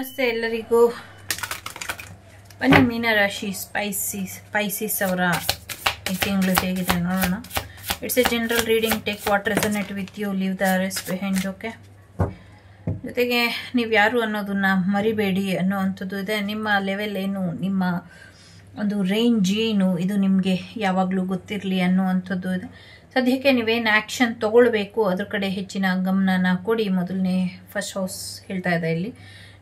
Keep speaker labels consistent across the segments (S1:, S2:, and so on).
S1: ನಮಸ್ತೆ ಎಲ್ಲರಿಗೂ ಬನ್ನಿ ಮೀನರಾಶಿ ಸ್ಪೈಸಿ ಸ್ಪೈಸಿಸ್ ಅವರ ಈ ತಿಂಗಳು ಹೇಗಿದೆ ನೋಡೋಣ it's a general reading take what resonate with you leave the rest behind okay ಜೊತೆಗೆ ನೀವು ಯಾರು ಅನ್ನೋದನ್ನ ಮರಿಬೇಡಿ ಅನ್ನೋವಂಥದ್ದು ಇದೆ ನಿಮ್ಮ ಲೆವೆಲ್ ಏನು ನಿಮ್ಮ ಒಂದು ರೇಂಜ್ ಏನು ಇದು ನಿಮಗೆ ಯಾವಾಗಲೂ ಗೊತ್ತಿರಲಿ ಅನ್ನುವಂಥದ್ದು ಇದೆ ಸದ್ಯಕ್ಕೆ ನೀವೇನು ಆ್ಯಕ್ಷನ್ ತೊಗೊಳ್ಬೇಕು ಅದ್ರ ಕಡೆ ಹೆಚ್ಚಿನ ಗಮನನ ಕೊಡಿ ಮೊದಲನೇ ಫಸ್ಟ್ ಹೌಸ್ ಹೇಳ್ತಾ ಇದೆ ಇಲ್ಲಿ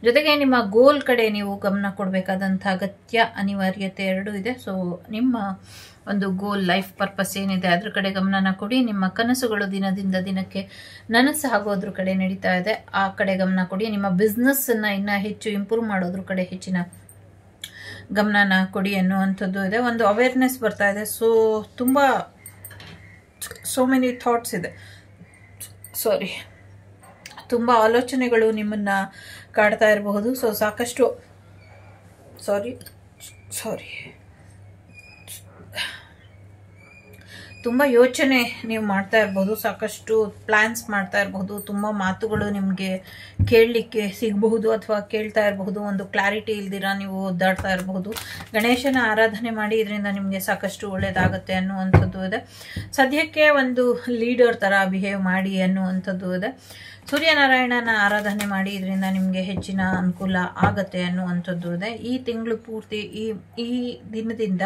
S1: ಜೊತೆಗೆ ನಿಮ್ಮ ಗೋಲ್ ಕಡೆ ನೀವು ಗಮನ ಕೊಡಬೇಕಾದಂಥ ಅಗತ್ಯ ಅನಿವಾರ್ಯತೆ ಎರಡೂ ಇದೆ ಸೊ ನಿಮ್ಮ ಒಂದು ಗೋಲ್ ಲೈಫ್ ಪರ್ಪಸ್ ಏನಿದೆ ಅದ್ರ ಕಡೆ ಗಮನನ ಕೊಡಿ ನಿಮ್ಮ ಕನಸುಗಳು ದಿನದಿಂದ ದಿನಕ್ಕೆ ನನಸು ಆಗೋದ್ರ ಕಡೆ ನಡೀತಾ ಇದೆ ಆ ಕಡೆ ಗಮನ ಕೊಡಿ ನಿಮ್ಮ ಬಿಸ್ನೆಸ್ಸನ್ನು ಇನ್ನೂ ಹೆಚ್ಚು ಇಂಪ್ರೂವ್ ಮಾಡೋದ್ರ ಕಡೆ ಹೆಚ್ಚಿನ ಗಮನನ ಕೊಡಿ ಅನ್ನುವಂಥದ್ದು ಇದೆ ಒಂದು ಅವೇರ್ನೆಸ್ ಬರ್ತಾ ಇದೆ ಸೊ ತುಂಬ ಸೋ ಮೆನಿ ಥಾಟ್ಸ್ ಇದೆ ಸಾರಿ ತುಂಬ ಆಲೋಚನೆಗಳು ನಿಮ್ಮನ್ನು ಕಾಡ್ತಾ ಇರಬಹುದು ಸೊ ಸಾಕಷ್ಟು ಸಾರಿ ಸಾರಿ ತುಂಬ ಯೋಚನೆ ನೀವು ಮಾಡ್ತಾ ಇರ್ಬೋದು ಸಾಕಷ್ಟು ಪ್ಲ್ಯಾನ್ಸ್ ಮಾಡ್ತಾ ಇರಬಹುದು ತುಂಬ ಮಾತುಗಳು ನಿಮಗೆ ಕೇಳಲಿಕ್ಕೆ ಸಿಗಬಹುದು ಅಥವಾ ಕೇಳ್ತಾ ಇರಬಹುದು ಒಂದು ಕ್ಲಾರಿಟಿ ಇಲ್ದಿರ ನೀವು ಒದ್ದಾಡ್ತಾ ಇರಬಹುದು ಗಣೇಶನ ಆರಾಧನೆ ಮಾಡಿ ಇದರಿಂದ ನಿಮಗೆ ಸಾಕಷ್ಟು ಒಳ್ಳೆಯದಾಗುತ್ತೆ ಅನ್ನುವಂಥದ್ದು ಇದೆ ಸದ್ಯಕ್ಕೆ ಒಂದು ಲೀಡರ್ ಥರ ಬಿಹೇವ್ ಮಾಡಿ ಅನ್ನುವಂಥದ್ದು ಇದೆ ಸೂರ್ಯನಾರಾಯಣನ ಆರಾಧನೆ ಮಾಡಿ ಇದರಿಂದ ನಿಮಗೆ ಹೆಚ್ಚಿನ ಅನುಕೂಲ ಆಗತ್ತೆ ಅನ್ನುವಂಥದ್ದು ಇದೆ ಈ ತಿಂಗಳು ಪೂರ್ತಿ ಈ ಈ ದಿನದಿಂದ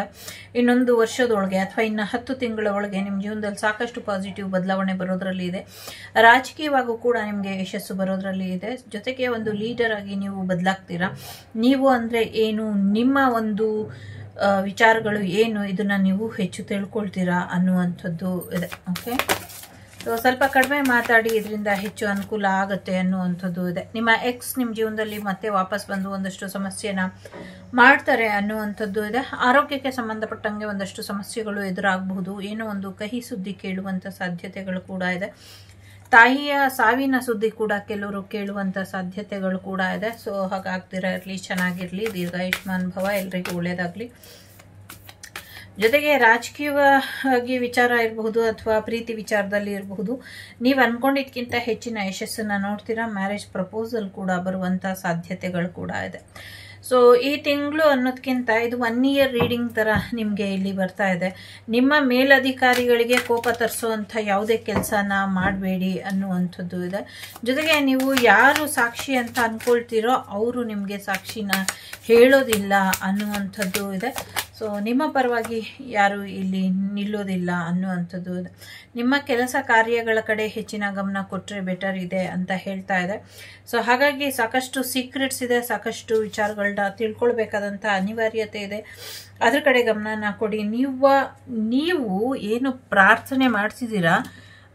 S1: ಇನ್ನೊಂದು ವರ್ಷದೊಳಗೆ ಅಥವಾ ಇನ್ನು ಹತ್ತು ತಿಂಗಳ ಒಳಗೆ ನಿಮ್ಮ ಜೀವನದಲ್ಲಿ ಸಾಕಷ್ಟು ಪಾಸಿಟಿವ್ ಬದಲಾವಣೆ ಬರೋದ್ರಲ್ಲಿ ಇದೆ ರಾಜಕೀಯವಾಗೂ ಕೂಡ ನಿಮಗೆ ಯಶಸ್ಸು ಬರೋದ್ರಲ್ಲಿ ಇದೆ ಜೊತೆಗೆ ಒಂದು ಲೀಡರ್ ಆಗಿ ನೀವು ಬದಲಾಗ್ತೀರಾ ನೀವು ಅಂದರೆ ಏನು ನಿಮ್ಮ ಒಂದು ವಿಚಾರಗಳು ಏನು ಇದನ್ನು ನೀವು ಹೆಚ್ಚು ತಿಳ್ಕೊಳ್ತೀರಾ ಅನ್ನುವಂಥದ್ದು ಇದೆ ಓಕೆ ಸೊ ಸ್ವಲ್ಪ ಕಡಿಮೆ ಮಾತಾಡಿ ಇದರಿಂದ ಹೆಚ್ಚು ಅನುಕೂಲ ಆಗುತ್ತೆ ಅನ್ನುವಂಥದ್ದು ಇದೆ ನಿಮ್ಮ ಎಕ್ಸ್ ನಿಮ್ಮ ಜೀವನದಲ್ಲಿ ಮತ್ತೆ ವಾಪಸ್ ಬಂದು ಒಂದಷ್ಟು ಸಮಸ್ಯೆನ ಮಾಡ್ತಾರೆ ಅನ್ನುವಂಥದ್ದು ಇದೆ ಆರೋಗ್ಯಕ್ಕೆ ಸಂಬಂಧಪಟ್ಟಂಗೆ ಒಂದಷ್ಟು ಸಮಸ್ಯೆಗಳು ಎದುರಾಗಬಹುದು ಏನೋ ಒಂದು ಕಹಿ ಸುದ್ದಿ ಕೇಳುವಂಥ ಸಾಧ್ಯತೆಗಳು ಕೂಡ ಇದೆ ತಾಯಿಯ ಸಾವಿನ ಸುದ್ದಿ ಕೂಡ ಕೆಲವರು ಕೇಳುವಂಥ ಸಾಧ್ಯತೆಗಳು ಕೂಡ ಇದೆ ಸೊ ಹಾಗಾಗ್ತಿರಲಿ ಇರಲಿ ಚೆನ್ನಾಗಿರಲಿ ದೀರ್ಘಾಯುಷ್ಮಾನ್ ಭವ ಎಲ್ರಿಗೂ ಒಳ್ಳೆಯದಾಗಲಿ ಜೊತೆಗೆ ರಾಜಕೀಯವಾಗಿ ವಿಚಾರ ಇರಬಹುದು ಅಥವಾ ಪ್ರೀತಿ ವಿಚಾರದಲ್ಲಿ ಇರಬಹುದು ನೀವು ಅನ್ಕೊಂಡಿದ್ಕಿಂತ ಹೆಚ್ಚಿನ ಯಶಸ್ಸನ್ನು ನೋಡ್ತೀರಾ ಮ್ಯಾರೇಜ್ ಪ್ರಪೋಸಲ್ ಕೂಡ ಬರುವಂತ ಸಾಧ್ಯತೆಗಳು ಕೂಡ ಇದೆ ಸೊ ಈ ತಿಂಗಳು ಅನ್ನೋದಕ್ಕಿಂತ ಇದು ಒನ್ ಇಯರ್ ರೀಡಿಂಗ್ ತರ ನಿಮಗೆ ಇಲ್ಲಿ ಬರ್ತಾ ಇದೆ ನಿಮ್ಮ ಮೇಲಧಿಕಾರಿಗಳಿಗೆ ಕೋಪ ತರಿಸುವಂಥ ಯಾವುದೇ ಕೆಲಸನ ಮಾಡಬೇಡಿ ಅನ್ನುವಂಥದ್ದು ಇದೆ ಜೊತೆಗೆ ನೀವು ಯಾರು ಸಾಕ್ಷಿ ಅಂತ ಅನ್ಕೊಳ್ತೀರೋ ಅವರು ನಿಮಗೆ ಸಾಕ್ಷಿನ ಹೇಳೋದಿಲ್ಲ ಅನ್ನುವಂಥದ್ದು ಇದೆ ಸೊ ನಿಮ್ಮ ಪರವಾಗಿ ಯಾರು ಇಲ್ಲಿ ನಿಲ್ಲೋದಿಲ್ಲ ಅನ್ನುವಂಥದ್ದು ನಿಮ್ಮ ಕೆಲಸ ಕಾರ್ಯಗಳ ಕಡೆ ಹೆಚ್ಚಿನ ಗಮನ ಕೊಟ್ಟರೆ ಬೆಟರ್ ಇದೆ ಅಂತ ಹೇಳ್ತಾ ಇದೆ ಸೊ ಹಾಗಾಗಿ ಸಾಕಷ್ಟು ಸೀಕ್ರೆಟ್ಸ್ ಇದೆ ಸಾಕಷ್ಟು ವಿಚಾರಗಳನ್ನ ತಿಳ್ಕೊಳ್ಬೇಕಾದಂಥ ಅನಿವಾರ್ಯತೆ ಇದೆ ಅದರ ಕಡೆ ಗಮನನ ಕೊಡಿ ನೀವು ನೀವು ಏನು ಪ್ರಾರ್ಥನೆ ಮಾಡಿಸಿದ್ದೀರಾ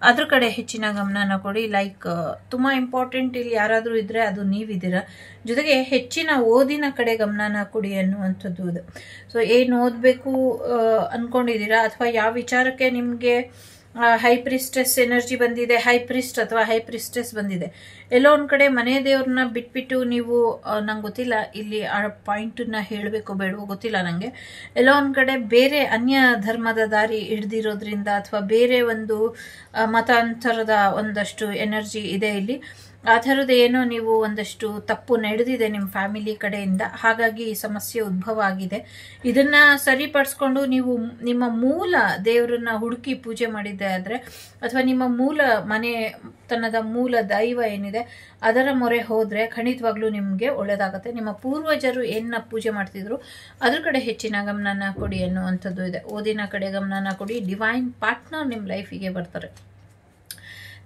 S1: ಅದ್ರ ಕಡೆ ಹೆಚ್ಚಿನ ಗಮನನ ಕೊಡಿ ಲೈಕ್ ತುಂಬ ಇಂಪಾರ್ಟೆಂಟ್ ಇಲ್ಲಿ ಯಾರಾದರೂ ಇದ್ದರೆ ಅದು ನೀವಿದ್ದೀರಾ ಜೊತೆಗೆ ಹೆಚ್ಚಿನ ಓದಿನ ಕಡೆ ಗಮನನ ಕೊಡಿ ಅನ್ನುವಂಥದ್ದು ಅದು ಸೊ ಏನು ಓದಬೇಕು ಅಂದ್ಕೊಂಡಿದ್ದೀರಾ ಅಥವಾ ಯಾವ ವಿಚಾರಕ್ಕೆ ನಿಮಗೆ ಹೈಪ್ರಿಸ್ಟ್ರೆಸ್ ಎನರ್ಜಿ ಬಂದಿದೆ ಹೈಪ್ರಿಸ್ಟ್ ಅಥವಾ ಹೈಪ್ರಿಸ್ಟ್ರೆಸ್ ಬಂದಿದೆ ಎಲ್ಲೋ ಒಂದು ಕಡೆ ಮನೆ ದೇವ್ರನ್ನ ಬಿಟ್ಬಿಟ್ಟು ನೀವು ನಂಗೆ ಗೊತ್ತಿಲ್ಲ ಇಲ್ಲಿ ಆ ಪಾಯಿಂಟನ್ನ ಹೇಳಬೇಕು ಬೇಡವೋ ಗೊತ್ತಿಲ್ಲ ನನಗೆ ಎಲ್ಲೋ ಒಂದು ಕಡೆ ಬೇರೆ ಅನ್ಯ ಧರ್ಮದ ದಾರಿ ಹಿಡ್ದಿರೋದ್ರಿಂದ ಅಥವಾ ಬೇರೆ ಒಂದು ಮತಾಂತರದ ಒಂದಷ್ಟು ಎನರ್ಜಿ ಇದೆ ಇಲ್ಲಿ ಆ ಥರದ್ದು ಏನೋ ನೀವು ಒಂದಷ್ಟು ತಪ್ಪು ನಡೆದಿದೆ ನಿಮ್ಮ ಫ್ಯಾಮಿಲಿ ಕಡೆಯಿಂದ ಹಾಗಾಗಿ ಈ ಸಮಸ್ಯೆ ಉದ್ಭವ ಆಗಿದೆ ಇದನ್ನು ಸರಿಪಡಿಸ್ಕೊಂಡು ನೀವು ನಿಮ್ಮ ಮೂಲ ದೇವರನ್ನ ಹುಡುಕಿ ಪೂಜೆ ಮಾಡಿದ್ದೆ ಆದರೆ ಅಥವಾ ನಿಮ್ಮ ಮೂಲ ಮನೆ ತನ್ನದ ಮೂಲ ದೈವ ಏನಿದೆ ಅದರ ಮೊರೆ ಹೋದರೆ ಖಂಡಿತವಾಗ್ಲೂ ನಿಮಗೆ ಒಳ್ಳೆಯದಾಗುತ್ತೆ ನಿಮ್ಮ ಪೂರ್ವಜರು ಏನನ್ನ ಪೂಜೆ ಮಾಡ್ತಿದ್ರು ಅದ್ರ ಕಡೆ ಹೆಚ್ಚಿನ ಗಮನನ ಕೊಡಿ ಅನ್ನುವಂಥದ್ದು ಇದೆ ಓದಿನ ಕಡೆ ಗಮನನ ಕೊಡಿ ಡಿವೈನ್ ಪಾರ್ಟ್ನರ್ ನಿಮ್ಮ ಲೈಫಿಗೆ ಬರ್ತಾರೆ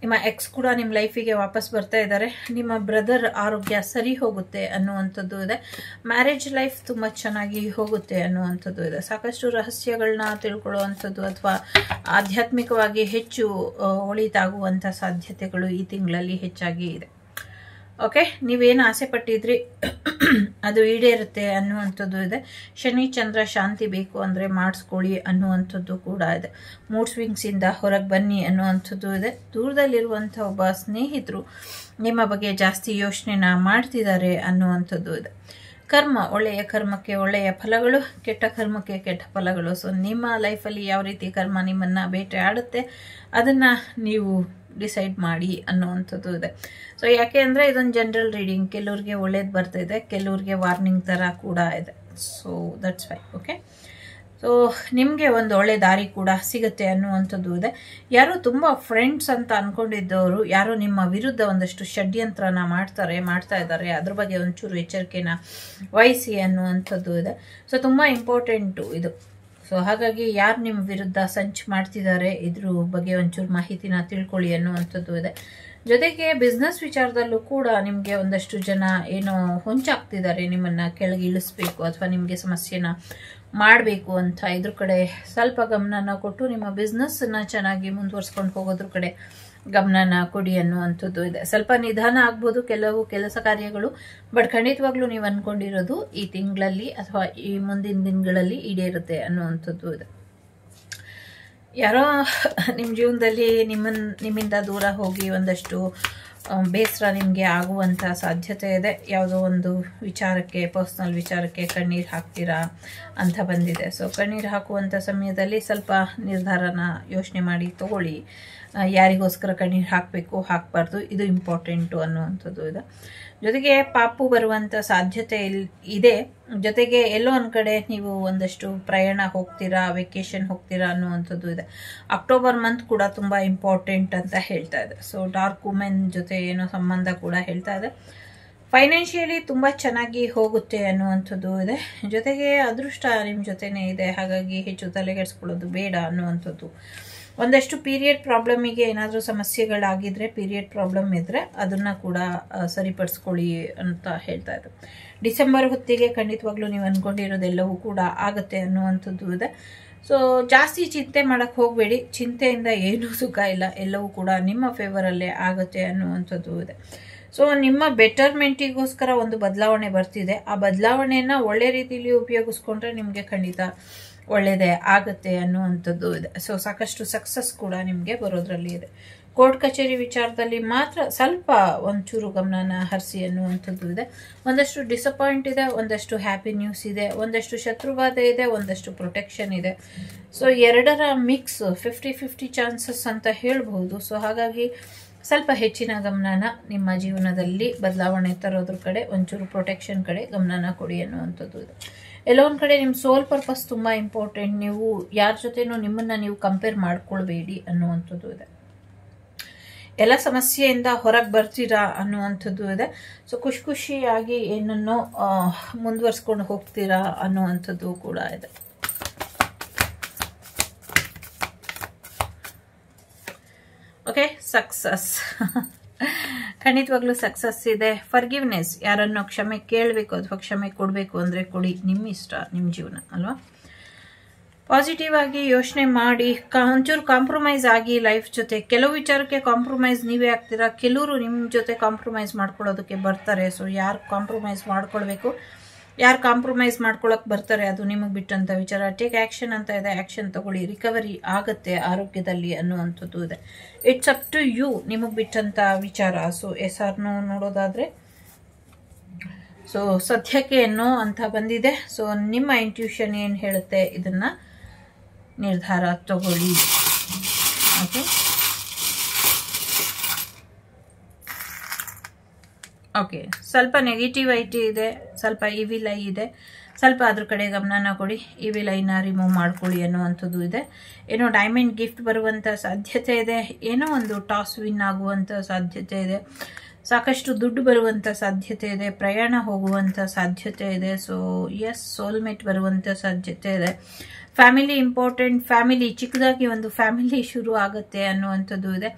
S1: ನಿಮ್ಮ ಎಕ್ಸ್ ಕೂಡ ನಿಮ್ಮ ಲೈಫಿಗೆ ವಾಪಸ್ ಬರ್ತಾ ಇದ್ದಾರೆ ನಿಮ್ಮ ಬ್ರದರ್ ಆರೋಗ್ಯ ಸರಿ ಹೋಗುತ್ತೆ ಅನ್ನುವಂಥದ್ದು ಇದೆ ಮ್ಯಾರೇಜ್ ಲೈಫ್ ತುಂಬ ಚೆನ್ನಾಗಿ ಹೋಗುತ್ತೆ ಅನ್ನುವಂಥದ್ದು ಇದೆ ಸಾಕಷ್ಟು ರಹಸ್ಯಗಳನ್ನ ತಿಳ್ಕೊಳ್ಳುವಂಥದ್ದು ಅಥವಾ ಆಧ್ಯಾತ್ಮಿಕವಾಗಿ ಹೆಚ್ಚು ಒಳಿತಾಗುವಂಥ ಸಾಧ್ಯತೆಗಳು ಈ ತಿಂಗಳಲ್ಲಿ ಹೆಚ್ಚಾಗಿ ಇದೆ ಓಕೆ ನೀವೇನು ಆಸೆ ಪಟ್ಟಿದ್ರಿ ಅದು ಈಡೇರುತ್ತೆ ಅನ್ನುವಂಥದ್ದು ಇದೆ ಶನಿ ಚಂದ್ರ ಶಾಂತಿ ಬೇಕು ಅಂದರೆ ಮಾಡಿಸ್ಕೊಳ್ಳಿ ಅನ್ನುವಂಥದ್ದು ಕೂಡ ಇದೆ ಮೂಡ್ ಸ್ವಿಂಗ್ಸಿಂದ ಹೊರಗೆ ಬನ್ನಿ ಅನ್ನುವಂಥದ್ದು ಇದೆ ದೂರದಲ್ಲಿರುವಂಥ ಒಬ್ಬ ಸ್ನೇಹಿತರು ನಿಮ್ಮ ಬಗ್ಗೆ ಜಾಸ್ತಿ ಯೋಚನೆನ ಮಾಡ್ತಿದ್ದಾರೆ ಅನ್ನುವಂಥದ್ದು ಇದೆ ಕರ್ಮ ಒಳ್ಳೆಯ ಕರ್ಮಕ್ಕೆ ಒಳ್ಳೆಯ ಫಲಗಳು ಕೆಟ್ಟ ಕರ್ಮಕ್ಕೆ ಕೆಟ್ಟ ಫಲಗಳು ಸೊ ನಿಮ್ಮ ಲೈಫಲ್ಲಿ ಯಾವ ರೀತಿ ಕರ್ಮ ನಿಮ್ಮನ್ನು ಬೇಟೆ ಆಡುತ್ತೆ ಅದನ್ನು ನೀವು ಡಿಸೈಡ್ ಮಾಡಿ ಅನ್ನೋವಂಥದ್ದು ಇದೆ ಸೊ ಯಾಕೆ ಅಂದರೆ ಇದೊಂದು ಜನರಲ್ ರೀಡಿಂಗ್ ಕೆಲವ್ರಿಗೆ ಒಳ್ಳೇದು ಇದೆ ಕೆಲವ್ರಿಗೆ ವಾರ್ನಿಂಗ್ ಥರ ಕೂಡ ಇದೆ so that's why okay so ನಿಮಗೆ ಒಂದು ಒಳ್ಳೆ ದಾರಿ ಕೂಡ ಸಿಗುತ್ತೆ ಅನ್ನುವಂಥದ್ದು ಇದೆ ಯಾರು ತುಂಬ ಫ್ರೆಂಡ್ಸ್ ಅಂತ ಅಂದ್ಕೊಂಡಿದ್ದವರು ಯಾರು ನಿಮ್ಮ ವಿರುದ್ಧ ಒಂದಷ್ಟು ಷಡ್ಯಂತ್ರನ ಮಾಡ್ತಾರೆ ಮಾಡ್ತಾ ಇದ್ದಾರೆ ಅದ್ರ ಬಗ್ಗೆ ಒಂಚೂರು ಎಚ್ಚರಿಕೆನ ವಹಿಸಿ ಅನ್ನುವಂಥದ್ದು ಇದೆ ಸೊ ತುಂಬ ಇಂಪಾರ್ಟೆಂಟು ಇದು ಸೊ ಹಾಗಾಗಿ ಯಾರು ನಿಮ್ಮ ವಿರುದ್ಧ ಸಂಚು ಮಾಡ್ತಿದ್ದಾರೆ ಇದ್ರ ಬಗ್ಗೆ ಒಂಚೂರು ಮಾಹಿತಿನ ತಿಳ್ಕೊಳ್ಳಿ ಅನ್ನುವಂಥದ್ದು ಇದೆ ಜೊತೆಗೆ ಬಿಸ್ನೆಸ್ ವಿಚಾರದಲ್ಲೂ ಕೂಡ ನಿಮಗೆ ಒಂದಷ್ಟು ಜನ ಏನೋ ಹೊಂಚಾಗ್ತಿದ್ದಾರೆ ನಿಮ್ಮನ್ನು ಕೆಳಗೆ ಇಳಿಸ್ಬೇಕು ಅಥವಾ ನಿಮಗೆ ಸಮಸ್ಯೆನ ಮಾಡಬೇಕು ಅಂತ ಇದ್ರ ಕಡೆ ಸ್ವಲ್ಪ ಗಮನನ ಕೊಟ್ಟು ನಿಮ್ಮ ಬಿಸ್ನೆಸ್ಸನ್ನು ಚೆನ್ನಾಗಿ ಮುಂದುವರ್ಸ್ಕೊಂಡು ಹೋಗೋದ್ರ ಕಡೆ ಗಮನನ ಕೊಡಿ ಅನ್ನುವಂಥದ್ದು ಇದೆ ಸ್ವಲ್ಪ ನಿಧಾನ ಆಗ್ಬೋದು ಕೆಲವು ಕೆಲಸ ಕಾರ್ಯಗಳು ಬಟ್ ಖಂಡಿತವಾಗ್ಲೂ ನೀವು ಅಂದ್ಕೊಂಡಿರೋದು ಈ ತಿಂಗಳಲ್ಲಿ ಅಥವಾ ಈ ಮುಂದಿನ ದಿನಗಳಲ್ಲಿ ಈಡೇರುತ್ತೆ ಅನ್ನುವಂಥದ್ದು ಇದೆ ಯಾರೋ ನಿಮ್ಮ ಜೀವನದಲ್ಲಿ ನಿಮ್ಮ ನಿಮ್ಮಿಂದ ದೂರ ಹೋಗಿ ಒಂದಷ್ಟು ಬೇಸರ ನಿಮಗೆ ಆಗುವಂಥ ಸಾಧ್ಯತೆ ಇದೆ ಯಾವುದೋ ಒಂದು ವಿಚಾರಕ್ಕೆ ಪರ್ಸ್ನಲ್ ವಿಚಾರಕ್ಕೆ ಕಣ್ಣೀರು ಹಾಕ್ತೀರಾ ಅಂತ ಬಂದಿದೆ ಸೊ ಕಣ್ಣೀರು ಹಾಕುವಂಥ ಸಮಯದಲ್ಲಿ ಸ್ವಲ್ಪ ನಿರ್ಧಾರನ ಯೋಚನೆ ಮಾಡಿ ತಗೊಳ್ಳಿ ಯಾರಿಗೋಸ್ಕರ ಕಣ್ಣೀರು ಹಾಕಬೇಕು ಹಾಕಬಾರ್ದು ಇದು ಇಂಪಾರ್ಟೆಂಟು ಅನ್ನುವಂಥದ್ದು ಇದು ಜೊತೆಗೆ ಪಾಪು ಬರುವಂಥ ಸಾಧ್ಯತೆ ಇದೆ ಜೊತೆಗೆ ಎಲ್ಲೋ ಒಂದು ಕಡೆ ನೀವು ಒಂದಷ್ಟು ಪ್ರಯಾಣ ಹೋಗ್ತೀರಾ ವೆಕೇಶನ್ ಹೋಗ್ತೀರಾ ಅನ್ನುವಂಥದ್ದು ಇದೆ ಅಕ್ಟೋಬರ್ ಮಂತ್ ಕೂಡ ತುಂಬ ಇಂಪಾರ್ಟೆಂಟ್ ಅಂತ ಹೇಳ್ತಾ ಇದೆ ಸೊ ಡಾರ್ಕ್ ವುಮೆನ್ ಜೊತೆ ಏನೋ ಸಂಬಂಧ ಕೂಡ ಹೇಳ್ತಾ ಇದೆ ಫೈನಾನ್ಷಿಯಲಿ ತುಂಬ ಚೆನ್ನಾಗಿ ಹೋಗುತ್ತೆ ಅನ್ನುವಂಥದ್ದು ಇದೆ ಜೊತೆಗೆ ಅದೃಷ್ಟ ನಿಮ್ಮ ಜೊತೆನೇ ಇದೆ ಹಾಗಾಗಿ ಹೆಚ್ಚು ತಲೆಗೆಡಿಸ್ಕೊಳ್ಳೋದು ಬೇಡ ಅನ್ನುವಂಥದ್ದು ಒಂದಷ್ಟು ಪೀರಿಯಡ್ ಪ್ರಾಬ್ಲಮಿಗೆ ಏನಾದರೂ ಸಮಸ್ಯೆಗಳಾಗಿದ್ದರೆ ಪೀರಿಯಡ್ ಪ್ರಾಬ್ಲಮ್ ಇದ್ದರೆ ಅದನ್ನು ಕೂಡ ಸರಿಪಡಿಸ್ಕೊಳ್ಳಿ ಅಂತ ಹೇಳ್ತಾ ಇದ್ದರು ಡಿಸೆಂಬರ್ ಹೊತ್ತಿಗೆ ಖಂಡಿತವಾಗ್ಲೂ ನೀವು ಅಂದ್ಕೊಂಡಿರೋದೆಲ್ಲವೂ ಕೂಡ ಆಗುತ್ತೆ ಅನ್ನುವಂಥದ್ದು ಇದೆ ಸೊ ಜಾಸ್ತಿ ಚಿಂತೆ ಮಾಡೋಕ್ಕೆ ಹೋಗಬೇಡಿ ಚಿಂತೆಯಿಂದ ಏನೂ ಸುಖ ಇಲ್ಲ ಎಲ್ಲವೂ ಕೂಡ ನಿಮ್ಮ ಫೇವರಲ್ಲೇ ಆಗುತ್ತೆ ಅನ್ನುವಂಥದ್ದು ಇದೆ ಸೊ ನಿಮ್ಮ ಬೆಟರ್ಮೆಂಟಿಗೋಸ್ಕರ ಒಂದು ಬದಲಾವಣೆ ಬರ್ತಿದೆ ಆ ಬದಲಾವಣೆಯನ್ನು ಒಳ್ಳೆ ರೀತಿಯಲ್ಲಿ ಉಪಯೋಗಿಸ್ಕೊಂಡ್ರೆ ನಿಮಗೆ ಖಂಡಿತ ಒಳ್ಳೆಯದೇ ಆಗುತ್ತೆ ಅನ್ನುವಂಥದ್ದು ಇದೆ ಸೊ ಸಾಕಷ್ಟು ಸಕ್ಸಸ್ ಕೂಡ ನಿಮಗೆ ಬರೋದ್ರಲ್ಲಿ ಇದೆ ಕೋರ್ಟ್ ಕಚೇರಿ ವಿಚಾರದಲ್ಲಿ ಮಾತ್ರ ಸ್ವಲ್ಪ ಒಂಚೂರು ಗಮನನ ಹರಿಸಿ ಅನ್ನುವಂಥದ್ದು ಇದೆ ಒಂದಷ್ಟು ಡಿಸಪಾಯಿಂಟ್ ಇದೆ ಒಂದಷ್ಟು ಹ್ಯಾಪಿ ನ್ಯೂಸ್ ಇದೆ ಒಂದಷ್ಟು ಶತ್ರುವಾದ ಇದೆ ಒಂದಷ್ಟು ಪ್ರೊಟೆಕ್ಷನ್ ಇದೆ ಸೊ ಎರಡರ ಮಿಕ್ಸ್ ಫಿಫ್ಟಿ ಫಿಫ್ಟಿ ಚಾನ್ಸಸ್ ಅಂತ ಹೇಳ್ಬೋದು ಸೊ ಹಾಗಾಗಿ ಸ್ವಲ್ಪ ಹೆಚ್ಚಿನ ಗಮನನ ನಿಮ್ಮ ಜೀವನದಲ್ಲಿ ಬದಲಾವಣೆ ತರೋದ್ರ ಕಡೆ ಒಂಚೂರು ಪ್ರೊಟೆಕ್ಷನ್ ಕಡೆ ಗಮನನ ಕೊಡಿ ಅನ್ನುವಂಥದ್ದು ಇದೆ ಎಲ್ಲೊಂದು ಕಡೆ ನಿಮ್ಮ ಸೋಲ್ ಪರ್ಪಸ್ ತುಂಬ ಇಂಪಾರ್ಟೆಂಟ್ ನೀವು ಯಾರ ಜೊತೆನೂ ನಿಮ್ಮನ್ನು ನೀವು ಕಂಪೇರ್ ಮಾಡ್ಕೊಳ್ಬೇಡಿ ಅನ್ನುವಂಥದ್ದು ಇದೆ ಎಲ್ಲ ಸಮಸ್ಯೆಯಿಂದ ಹೊರಗೆ ಬರ್ತೀರಾ ಅನ್ನುವಂಥದ್ದು ಇದೆ ಸೊ ಖುಷಿ ಖುಷಿಯಾಗಿ ಏನನ್ನೋ ಮುಂದುವರ್ಸ್ಕೊಂಡು ಹೋಗ್ತೀರಾ ಅನ್ನುವಂಥದ್ದು ಕೂಡ ಇದೆ ಓಕೆ ಸಕ್ಸಸ್ ಖಂಡಿತವಾಗ್ಲೂ ಸಕ್ಸಸ್ ಇದೆ ಫರ್ಗಿವ್ನೆಸ್ ಯಾರನ್ನು ಕ್ಷಮೆ ಕೇಳಬೇಕು ಅಥವಾ ಕ್ಷಮೆ ಕೊಡಬೇಕು ಅಂದರೆ ಕೊಡಿ ನಿಮ್ಮ ಇಷ್ಟ ನಿಮ್ಮ ಜೀವನ ಅಲ್ವಾ ಪಾಸಿಟಿವ್ ಆಗಿ ಯೋಚನೆ ಮಾಡಿ ಒಂಚೂರು ಕಾಂಪ್ರಮೈಸ್ ಆಗಿ ಲೈಫ್ ಜೊತೆ ಕೆಲವು ವಿಚಾರಕ್ಕೆ ಕಾಂಪ್ರಮೈಸ್ ನೀವೇ ಆಗ್ತೀರಾ ಕೆಲವರು ನಿಮ್ಮ ಜೊತೆ ಕಾಂಪ್ರಮೈಸ್ ಮಾಡ್ಕೊಳ್ಳೋದಕ್ಕೆ ಬರ್ತಾರೆ ಸೊ ಯಾರು ಕಾಂಪ್ರಮೈಸ್ ಮಾಡ್ಕೊಳ್ಬೇಕು ಯಾರು ಕಾಂಪ್ರಮೈಸ್ ಮಾಡ್ಕೊಳಕ್ ಬರ್ತಾರೆ ಅದು ನಿಮಗೆ ಬಿಟ್ಟಂತ ವಿಚಾರ ಟೇಕ್ ಆಕ್ಷನ್ ಅಂತ ಇದೆ ಆಕ್ಷನ್ ತಗೊಳ್ಳಿ ರಿಕವರಿ ಆಗುತ್ತೆ ಆರೋಗ್ಯದಲ್ಲಿ ಅನ್ನುವಂಥದ್ದು ಇದೆ ಇಟ್ಸ್ ಅಪ್ ಟು ಯು ನಿಮಗೆ ಬಿಟ್ಟಂತ ವಿಚಾರ ಸೊ ಎಸ್ ಆರ್ ನೋ ನೋಡೋದಾದರೆ ಸೊ ಸದ್ಯಕ್ಕೆ ಏನೋ ಅಂತ ಬಂದಿದೆ ಸೊ ನಿಮ್ಮ ಇಂಟ್ಯೂಷನ್ ಏನು ಹೇಳುತ್ತೆ ಇದನ್ನ ನಿರ್ಧಾರ ತಗೊಳ್ಳಿ ಓಕೆ ಓಕೆ ಸ್ವಲ್ಪ ನೆಗೆಟಿವ್ ಐಟಿ ಇದೆ ಸ್ವಲ್ಪ ಇ ವಿ ಲೈ ಇದೆ ಸ್ವಲ್ಪ ಅದ್ರ ಕಡೆ ಗಮನನ ಕೊಡಿ ಇ ವಿ ಲೈನ ರಿಮೂವ್ ಮಾಡ್ಕೊಳ್ಳಿ ಅನ್ನುವಂಥದ್ದು ಇದೆ ಏನೋ ಡೈಮಂಡ್ ಗಿಫ್ಟ್ ಬರುವಂಥ ಸಾಧ್ಯತೆ ಇದೆ ಏನೋ ಒಂದು ಟಾಸ್ ವಿನ್ ಆಗುವಂಥ ಸಾಧ್ಯತೆ ಇದೆ ಸಾಕಷ್ಟು ದುಡ್ಡು ಬರುವಂಥ ಸಾಧ್ಯತೆ ಇದೆ ಪ್ರಯಾಣ ಹೋಗುವಂಥ ಸಾಧ್ಯತೆ ಇದೆ ಸೊ ಎಸ್ ಸೋಲ್ಮೇಟ್ ಬರುವಂಥ ಸಾಧ್ಯತೆ ಇದೆ ಫ್ಯಾಮಿಲಿ ಇಂಪಾರ್ಟೆಂಟ್ ಫ್ಯಾಮಿಲಿ ಚಿಕ್ಕದಾಗಿ ಒಂದು ಫ್ಯಾಮಿಲಿ ಶುರು ಆಗುತ್ತೆ ಅನ್ನುವಂಥದ್ದು ಇದೆ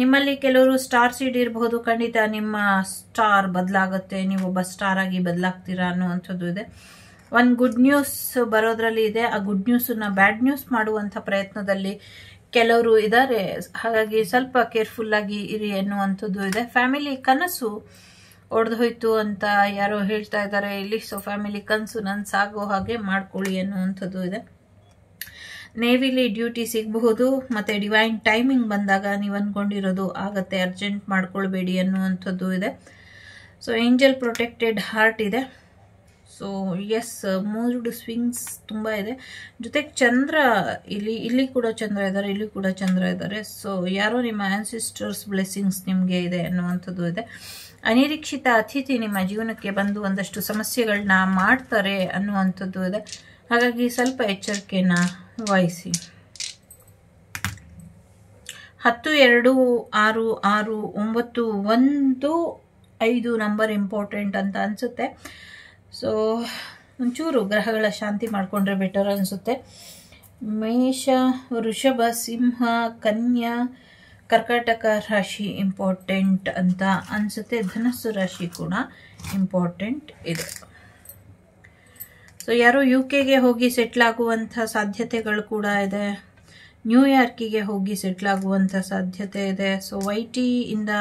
S1: ನಿಮ್ಮಲ್ಲಿ ಕೆಲವರು ಸ್ಟಾರ್ ಸೀಡ್ ಇರಬಹುದು ಖಂಡಿತ ನಿಮ್ಮ ಸ್ಟಾರ್ ಬದಲಾಗುತ್ತೆ ನೀವು ಒಬ್ಬ ಸ್ಟಾರ್ ಆಗಿ ಬದಲಾಗ್ತೀರಾ ಅನ್ನುವಂಥದ್ದು ಇದೆ ಒಂದು ಗುಡ್ ನ್ಯೂಸ್ ಬರೋದ್ರಲ್ಲಿ ಇದೆ ಆ ಗುಡ್ ನ್ಯೂಸನ್ನ ಬ್ಯಾಡ್ ನ್ಯೂಸ್ ಮಾಡುವಂಥ ಪ್ರಯತ್ನದಲ್ಲಿ ಕೆಲವರು ಇದ್ದಾರೆ ಹಾಗಾಗಿ ಸ್ವಲ್ಪ ಕೇರ್ಫುಲ್ ಆಗಿ ಇರಿ ಅನ್ನುವಂಥದ್ದು ಇದೆ ಫ್ಯಾಮಿಲಿ ಕನಸು ಒಡೆದೋಯ್ತು ಅಂತ ಯಾರೋ ಹೇಳ್ತಾ ಇದ್ದಾರೆ ಇಲ್ಲಿ ಸೊ ಫ್ಯಾಮಿಲಿ ಕನಸು ನಾನು ಸಾಗೋ ಹಾಗೆ ಮಾಡ್ಕೊಳ್ಳಿ ಅನ್ನುವಂಥದ್ದು ಇದೆ ನೇವಿಲಿ ಡ್ಯೂಟಿ ಸಿಗಬಹುದು ಮತ್ತು ಡಿವೈನ್ ಟೈಮಿಂಗ್ ಬಂದಾಗ ನೀವು ಅಂದ್ಕೊಂಡಿರೋದು ಆಗುತ್ತೆ ಅರ್ಜೆಂಟ್ ಮಾಡ್ಕೊಳ್ಬೇಡಿ ಅನ್ನುವಂಥದ್ದು ಇದೆ ಸೊ ಏಂಜಲ್ ಪ್ರೊಟೆಕ್ಟೆಡ್ ಹಾರ್ಟ್ ಇದೆ ಸೊ ಎಸ್ ಮೂರು ಸ್ವಿಂಗ್ಸ್ ತುಂಬ ಇದೆ ಜೊತೆಗೆ ಚಂದ್ರ ಇಲ್ಲಿ ಇಲ್ಲಿ ಕೂಡ ಚಂದ್ರ ಇದ್ದಾರೆ ಇಲ್ಲಿ ಕೂಡ ಚಂದ್ರ ಇದ್ದಾರೆ ಸೊ ಯಾರೋ ನಿಮ್ಮ ಆ್ಯನ್ಸಿಸ್ಟರ್ಸ್ ಬ್ಲೆಸ್ಸಿಂಗ್ಸ್ ನಿಮಗೆ ಇದೆ ಅನ್ನುವಂಥದ್ದು ಇದೆ ಅನಿರೀಕ್ಷಿತ ಅತಿಥಿ ನಿಮ್ಮ ಜೀವನಕ್ಕೆ ಬಂದು ಒಂದಷ್ಟು ಸಮಸ್ಯೆಗಳನ್ನ ಮಾಡ್ತಾರೆ ಅನ್ನುವಂಥದ್ದು ಇದೆ ಹಾಗಾಗಿ ಸ್ವಲ್ಪ ಎಚ್ಚರಿಕೆನ ವಹಿಸಿ ಹತ್ತು ಎರಡು ಆರು ಆರು ಒಂಬತ್ತು ಒಂದು ಐದು ನಂಬರ್ ಇಂಪಾರ್ಟೆಂಟ್ ಅಂತ ಅನಿಸುತ್ತೆ ಸೊ ಒಂಚೂರು ಗ್ರಹಗಳ ಶಾಂತಿ ಮಾಡಿಕೊಂಡ್ರೆ ಬೆಟರ್ ಅನಿಸುತ್ತೆ ಮೇಷ ವೃಷಭ ಸಿಂಹ ಕನ್ಯಾ ಕರ್ಕಾಟಕ ರಾಶಿ ಇಂಪಾರ್ಟೆಂಟ್ ಅಂತ ಅನಿಸುತ್ತೆ ಧನಸ್ಸು ರಾಶಿ ಕೂಡ ಇಂಪಾರ್ಟೆಂಟ್ ಇದೆ ಸೊ ಯಾರು ಯು ಕೆಗೆ ಹೋಗಿ ಆಗುವಂಥ ಸಾಧ್ಯತೆಗಳು ಕೂಡ ಇದೆ ನ್ಯೂಯಾರ್ಕಿಗೆ ಹೋಗಿ ಆಗುವಂಥ ಸಾಧ್ಯತೆ ಇದೆ ಸೊ ವೈ ಟಿಯಿಂದ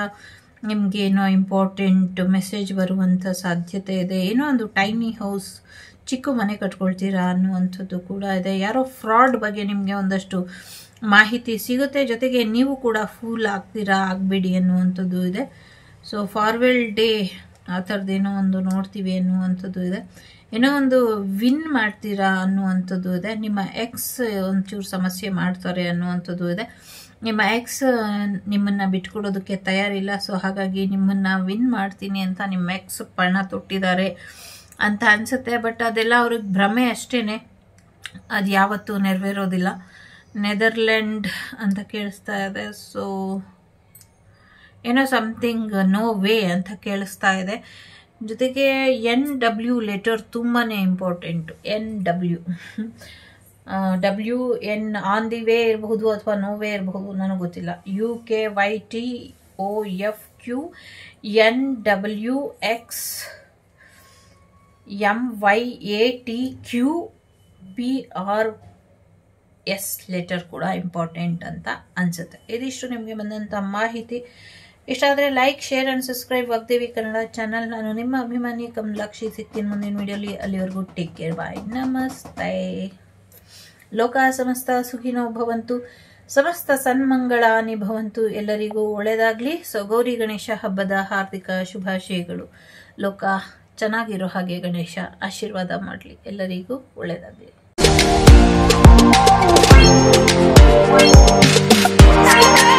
S1: ನಿಮಗೇನೋ ಇಂಪಾರ್ಟೆಂಟ್ ಮೆಸೇಜ್ ಬರುವಂಥ ಸಾಧ್ಯತೆ ಇದೆ ಏನೋ ಒಂದು ಟೈನಿ ಹೌಸ್ ಚಿಕ್ಕ ಮನೆ ಕಟ್ಕೊಳ್ತೀರಾ ಅನ್ನುವಂಥದ್ದು ಕೂಡ ಇದೆ ಯಾರೋ ಫ್ರಾಡ್ ಬಗ್ಗೆ ನಿಮಗೆ ಒಂದಷ್ಟು ಮಾಹಿತಿ ಸಿಗುತ್ತೆ ಜೊತೆಗೆ ನೀವು ಕೂಡ ಫೂಲ್ ಆಗ್ತೀರಾ ಆಗಬೇಡಿ ಅನ್ನುವಂಥದ್ದು ಇದೆ ಸೊ ಫಾರ್ವೆಲ್ ಡೇ ಆ ಥರದ್ದೇನೋ ಒಂದು ನೋಡ್ತೀವಿ ಅನ್ನುವಂಥದ್ದು ಇದೆ ಏನೋ ಒಂದು ವಿನ್ ಮಾಡ್ತೀರಾ ಅನ್ನುವಂಥದ್ದು ಇದೆ ನಿಮ್ಮ ಎಕ್ಸ್ ಒಂಚೂರು ಸಮಸ್ಯೆ ಮಾಡ್ತಾರೆ ಅನ್ನುವಂಥದ್ದು ಇದೆ ನಿಮ್ಮ ಎಕ್ಸ್ ನಿಮ್ಮನ್ನು ಬಿಟ್ಕೊಡೋದಕ್ಕೆ ತಯಾರಿಲ್ಲ ಸೊ ಹಾಗಾಗಿ ನಿಮ್ಮನ್ನು ವಿನ್ ಮಾಡ್ತೀನಿ ಅಂತ ನಿಮ್ಮ ಎಕ್ಸ್ ಪಣ ತೊಟ್ಟಿದ್ದಾರೆ ಅಂತ ಅನಿಸುತ್ತೆ ಬಟ್ ಅದೆಲ್ಲ ಅವ್ರಿಗೆ ಭ್ರಮೆ ಅಷ್ಟೇ ಅದು ಯಾವತ್ತೂ ನೆರವೇರೋದಿಲ್ಲ ನೆದರ್ಲ್ಯಾಂಡ್ ಅಂತ ಕೇಳಿಸ್ತಾ ಇದೆ ಸೊ ಏನೋ ಸಮಥಿಂಗ್ ನೋ ವೇ ಅಂತ ಕೇಳಿಸ್ತಾ ಇದೆ ಜೊತೆಗೆ ಎನ್ ಡಬ್ಲ್ಯೂ ಲೆಟರ್ ತುಂಬಾ important N W W N on the way ಇರಬಹುದು ಅಥವಾ ನೋ ವೇ ಇರಬಹುದು ನನಗೆ ಗೊತ್ತಿಲ್ಲ U K Y T O F Q N W X M Y A T Q B R S letter ಕೂಡ important ಅಂತ ಅನಿಸುತ್ತೆ ಇದಿಷ್ಟು ನಿಮಗೆ ಬಂದಂಥ ಮಾಹಿತಿ ಇಷ್ಟ ಲೈಕ್ ಶೇರ್ ಆ್ಯಂಡ್ ಸಬ್ಸ್ಕ್ರೈಬ್ ಆಗ್ತೀವಿ ಕನ್ನಡ ಚಾನಲ್ ನಾನು ನಿಮ್ಮ ಅಭಿಮಾನಿ ಕಮಲಾಕ್ಷಿ ಸಿಗ್ತೀನಿ ಮುಂದಿನ ವಿಡಿಯೋಲಿ ಅಲ್ಲಿವರೆಗೂ ಟೇಕ್ ಕೇರ್ ಬಾಯ್ ನಮಸ್ತೆ ಲೋಕ ಸಮಸ್ತ ಸುಖಿನೋ ಭವಂತು ಸಮಸ್ತ ಸನ್ಮಂಗಳ ಭವಂತು ಎಲ್ಲರಿಗೂ ಒಳ್ಳೆಯದಾಗಲಿ ಸೊ ಗೌರಿ ಗಣೇಶ ಹಬ್ಬದ ಹಾರ್ದಿಕ ಶುಭಾಶಯಗಳು ಲೋಕ ಚೆನ್ನಾಗಿರೋ ಹಾಗೆ ಗಣೇಶ ಆಶೀರ್ವಾದ ಮಾಡಲಿ ಎಲ್ಲರಿಗೂ ಒಳ್ಳೆಯದಾಗಲಿ